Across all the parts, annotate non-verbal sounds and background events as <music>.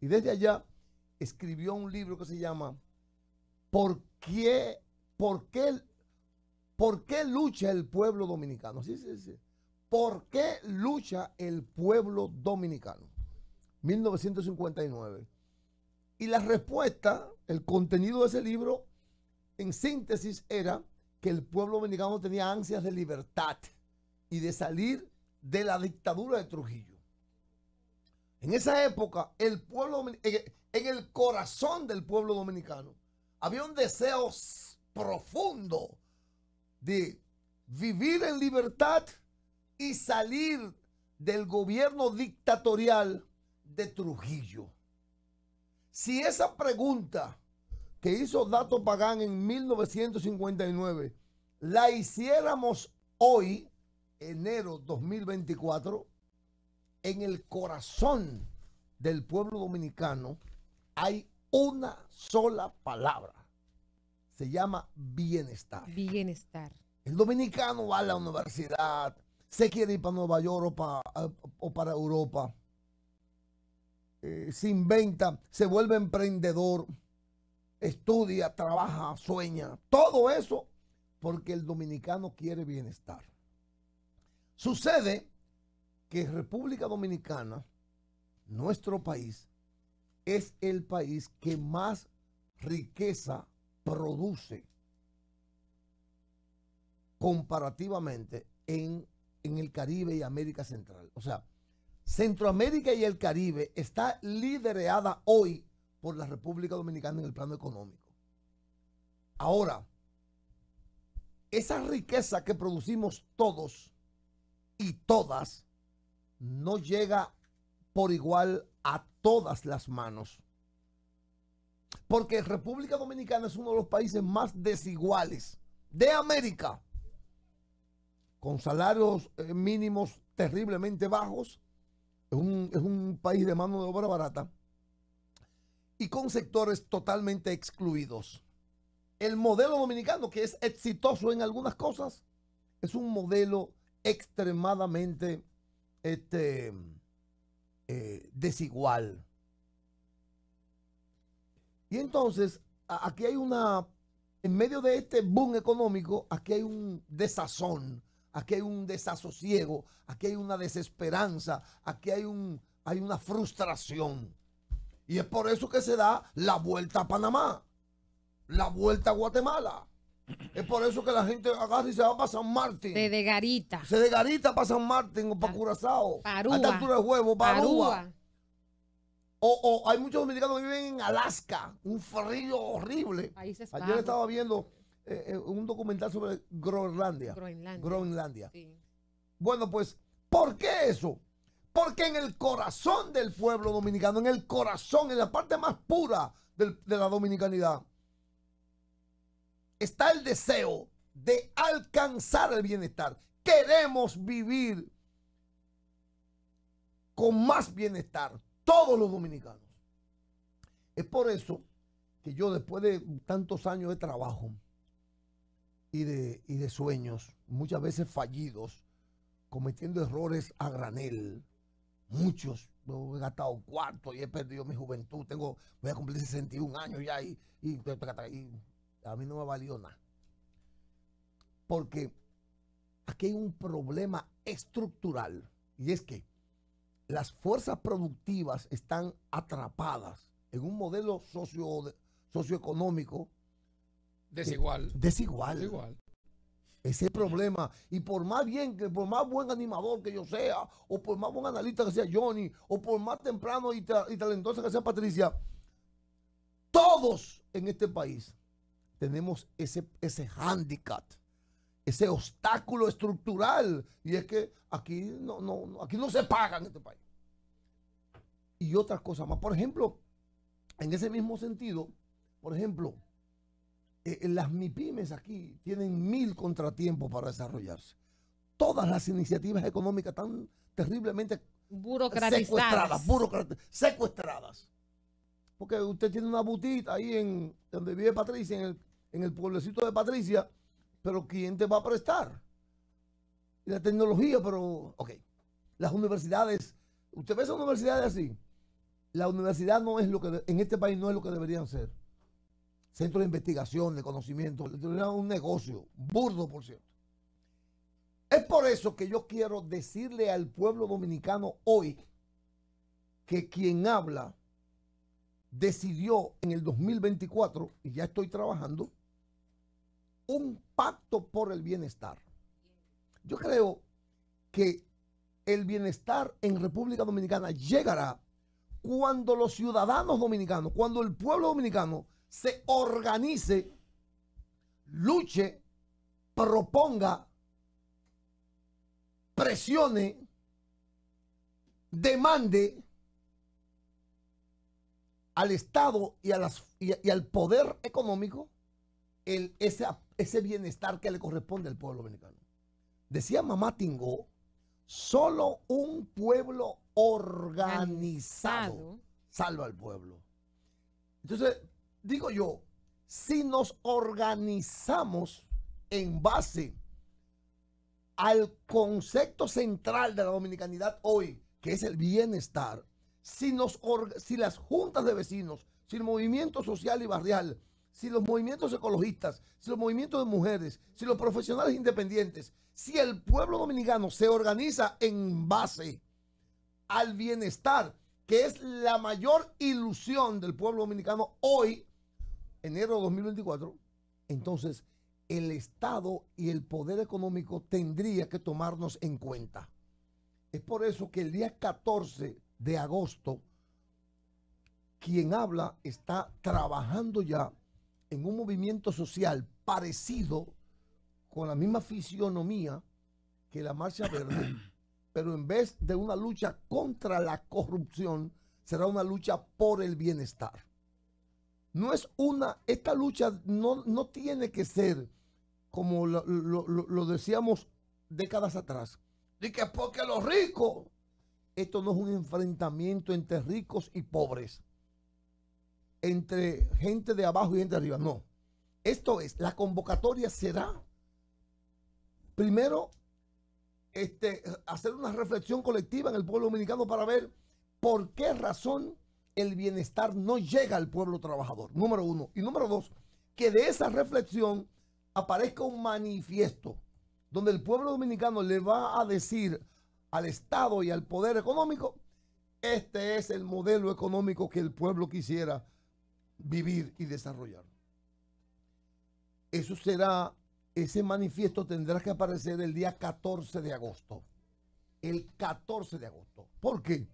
Y desde allá escribió un libro que se llama ¿Por qué, por qué, por qué lucha el pueblo dominicano? Sí, sí, sí. ¿Por qué lucha el pueblo dominicano? 1959. Y la respuesta, el contenido de ese libro, en síntesis, era que el pueblo dominicano tenía ansias de libertad y de salir de la dictadura de Trujillo. En esa época, el pueblo, en el corazón del pueblo dominicano, había un deseo profundo de vivir en libertad y salir del gobierno dictatorial de Trujillo. Si esa pregunta que hizo Dato Pagán en 1959 la hiciéramos hoy, enero 2024, en el corazón del pueblo dominicano hay una sola palabra. Se llama bienestar. Bienestar. El dominicano va a la universidad, se quiere ir para Nueva York o para, Europa. Eh, se inventa, se vuelve emprendedor, estudia, trabaja, sueña. Todo eso porque el dominicano quiere bienestar. Sucede que República Dominicana, nuestro país, es el país que más riqueza produce comparativamente en, en el Caribe y América Central. O sea, Centroamérica y el Caribe está liderada hoy por la República Dominicana en el plano económico. Ahora, esa riqueza que producimos todos y todas no llega por igual a todas las manos. Porque República Dominicana es uno de los países más desiguales de América, con salarios eh, mínimos terriblemente bajos, es un, es un país de mano de obra barata, y con sectores totalmente excluidos. El modelo dominicano, que es exitoso en algunas cosas, es un modelo extremadamente este, eh, desigual. Y entonces, aquí hay una, en medio de este boom económico, aquí hay un desazón, aquí hay un desasosiego, aquí hay una desesperanza, aquí hay, un, hay una frustración. Y es por eso que se da la vuelta a Panamá, la vuelta a Guatemala, es por eso que la gente agarra y se va para San Martín. Se de Garita. Se de Garita para San Martín o para Curazao. para Alta de huevo, O, o, hay muchos dominicanos que viven en Alaska. Un frío horrible. Ayer estaba viendo eh, eh, un documental sobre Groenlandia. Groenlandia. Groenlandia. Bueno, pues, ¿por qué eso? Porque en el corazón del pueblo dominicano, en el corazón, en la parte más pura de la dominicanidad, está el deseo de alcanzar el bienestar. Queremos vivir con más bienestar, todos los dominicanos. Es por eso que yo después de tantos años de trabajo y de, de sueños, muchas veces fallidos, cometiendo errores a granel, muchos, he gastado cuarto y he perdido mi juventud, tengo, voy a cumplir 61 años ya y a mí no me valió nada. Porque aquí hay un problema estructural y es que las fuerzas productivas están atrapadas en un modelo socio, socioeconómico desigual. desigual. Desigual. Ese problema. Y por más bien, que por más buen animador que yo sea, o por más buen analista que sea Johnny, o por más temprano y, y talentosa que sea Patricia, todos en este país tenemos ese, ese handicap, ese obstáculo estructural. Y es que aquí no, no, aquí no se paga en este país. Y otras cosas más. Por ejemplo, en ese mismo sentido, por ejemplo, eh, eh, las MIPIMES aquí tienen mil contratiempos para desarrollarse. Todas las iniciativas económicas están terriblemente Secuestradas, secuestradas. Porque usted tiene una butita ahí en donde vive Patricia, en el en el pueblecito de Patricia, pero ¿quién te va a prestar? la tecnología, pero, ok, las universidades, usted ve esas universidades así, la universidad no es lo que, en este país no es lo que deberían ser. Centro de investigación, de conocimiento, un negocio, burdo, por cierto. Es por eso que yo quiero decirle al pueblo dominicano hoy que quien habla decidió en el 2024, y ya estoy trabajando, un pacto por el bienestar. Yo creo que el bienestar en República Dominicana llegará cuando los ciudadanos dominicanos, cuando el pueblo dominicano se organice, luche, proponga, presione, demande al Estado y, a las, y, al poder económico el, apoyo ese bienestar que le corresponde al pueblo dominicano. Decía mamá Tingó, solo un pueblo organizado, salva al pueblo. Entonces, digo yo, si nos organizamos en base al concepto central de la dominicanidad hoy, que es el bienestar, si, nos, si las juntas de vecinos, si el movimiento social y barrial si los movimientos ecologistas, si los movimientos de mujeres, si los profesionales independientes, si el pueblo dominicano se organiza en base al bienestar, que es la mayor ilusión del pueblo dominicano hoy, enero de 2024, entonces el Estado y el poder económico tendría que tomarnos en cuenta. Es por eso que el día 14 de agosto, quien habla está trabajando ya en un movimiento social parecido, con la misma fisionomía que la Marcha Verde, <clears throat> pero en vez de una lucha contra la corrupción, será una lucha por el bienestar. No es una, esta lucha no, tiene que ser como lo, lo decíamos décadas atrás. Y que porque los ricos, esto no es un enfrentamiento entre ricos y pobres entre gente de abajo y gente de arriba. No. Esto es, la convocatoria será, primero, este, hacer una reflexión colectiva en el pueblo dominicano para ver por qué razón el bienestar no llega al pueblo trabajador. Número uno. Y número dos, que de esa reflexión aparezca un manifiesto donde el pueblo dominicano le va a decir al Estado y al poder económico, este es el modelo económico que el pueblo quisiera vivir y desarrollar. Eso será, ese manifiesto tendrá que aparecer el día 14 de agosto. El 14 de agosto. ¿Por qué?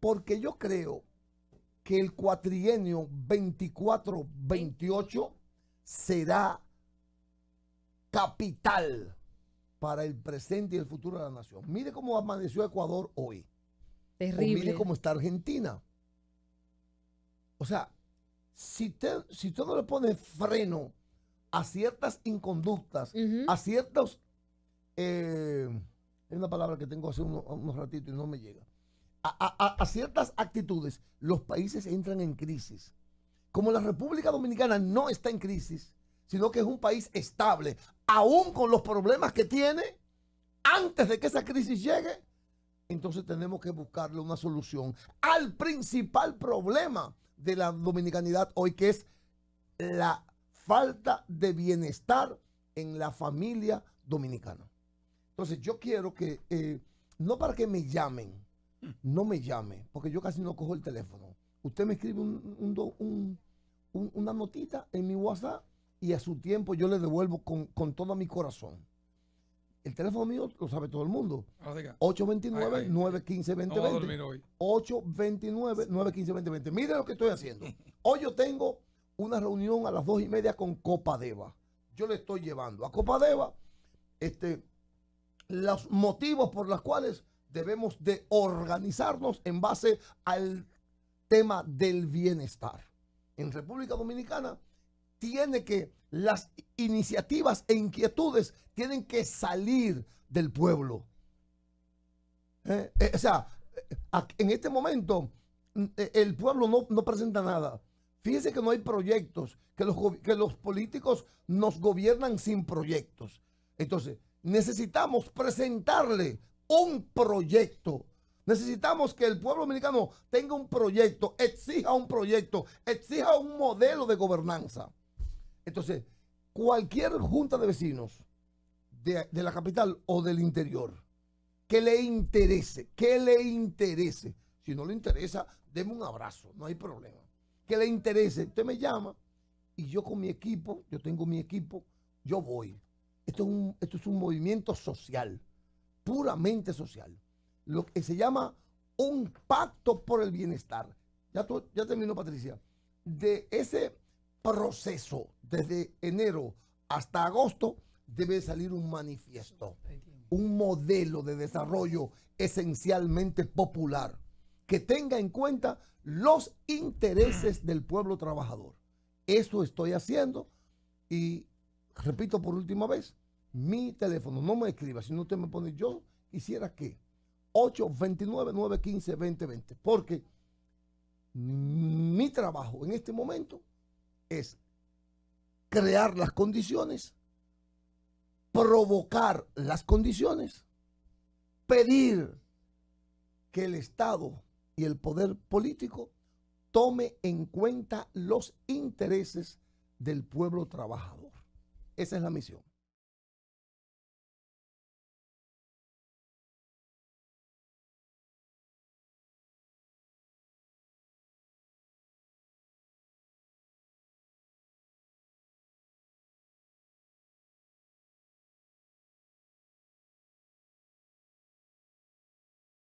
Porque yo creo que el cuatrienio 24-28 será capital para el presente y el futuro de la nación. Mire cómo amaneció Ecuador hoy. Terrible. mire cómo está Argentina. O sea, si, si usted no le pone freno a ciertas inconductas, a ciertos... Eh, una palabra que tengo hace unos, ratitos y no me llega. a, ciertas actitudes, los países entran en crisis. Como la República Dominicana no está en crisis, sino que es un país estable, aún con los problemas que tiene, antes de que esa crisis llegue, entonces tenemos que buscarle una solución al principal problema de la dominicanidad hoy, que es la falta de bienestar en la familia dominicana. Entonces yo quiero que, eh, no para que me llamen, no me llame, porque yo casi no cojo el teléfono. Usted me escribe un, una notita en mi WhatsApp y a su tiempo yo le devuelvo con, con todo mi corazón teléfono mío lo sabe todo el mundo. 829-915-2020. Ah, 829-915-2020. Mira lo que estoy haciendo. Hoy yo tengo una reunión a las dos y media con Copa Deva. Yo le estoy llevando a Copa Deva este, los motivos por los cuales debemos de organizarnos en base al tema del bienestar. En República Dominicana tiene que, las iniciativas e inquietudes tienen que salir del pueblo. Eh, eh, o sea, eh, en este momento mm, el pueblo no, presenta nada. Fíjense que no hay proyectos, que los, que los políticos nos gobiernan sin proyectos. Entonces, necesitamos presentarle un proyecto. Necesitamos que el pueblo dominicano tenga un proyecto, exija un proyecto, exija un modelo de gobernanza. Entonces, cualquier junta de vecinos de, la capital o del interior que le interese, que le interese, si no le interesa, deme un abrazo, no hay problema. Que le interese, usted me llama y yo con mi equipo, yo tengo mi equipo, yo voy. Esto es un, esto es un movimiento social, puramente social. Lo que se llama un pacto por el bienestar. Ya, ya terminó, Patricia. De ese proceso. Desde enero hasta agosto debe salir un manifiesto, un modelo de desarrollo esencialmente popular que tenga en cuenta los intereses del pueblo trabajador. Eso estoy haciendo y repito por última vez, mi teléfono, no me escriba, si no usted me pone yo, quisiera que 829-915-2020, porque mi trabajo en este momento es crear las condiciones, provocar las condiciones, pedir que el Estado y el poder político tome en cuenta los intereses del pueblo trabajador. Esa es la misión.